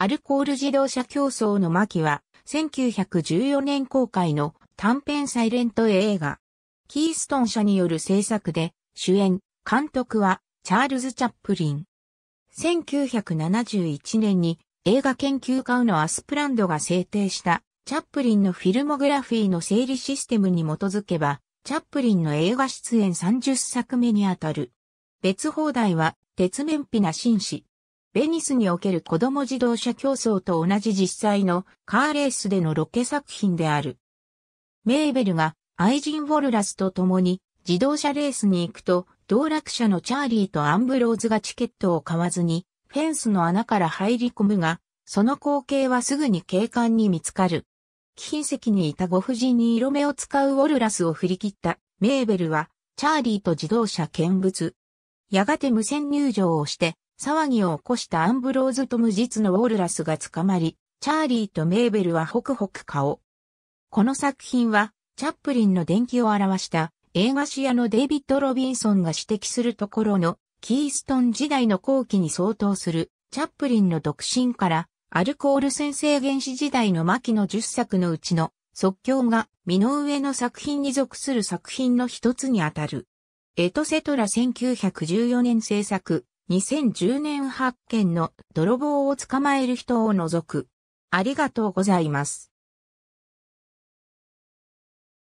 アルコール自動車競争の巻は、1914年公開の短編サイレント映画。キーストン社による制作で、主演、監督は、チャールズ・チャップリン。1971年に映画研究家のアスプランドが制定したチャップリンのフィルモグラフィーの整理システムに基づけば、チャップリンの映画出演30作目にあたる。別放題は、鉄面皮な紳士、ベニスにおける子供自動車競争と同じ実際のカーレースでのロケ作品である。メーベルが愛人ウォルラスと共に自動車レースに行くと、道楽者のチャーリーとアンブローズがチケットを買わずに、フェンスの穴から入り込むが、その光景はすぐに警官に見つかる。貴賓席にいたご婦人に色目を使うウォルラスを振り切ったメーベルは、チャーリーと自動車見物。やがて無線入場をして、騒ぎを起こしたアンブローズと無実のウォルラスが捕まり、チャーリーとメーベルはホクホク顔。この作品は、チャップリンの伝記を表した映画史屋のデイビッド・ロビンソンが指摘するところのキーストン時代の後期に相当するチャップリンの独身からアルコール先生原始時代の末期の10作のうちの即興が身の上の作品に属する作品の一つにあたる。エトセトラ1914年制作、2010年発見の泥棒を捕まえる人を除く。ありがとうございます。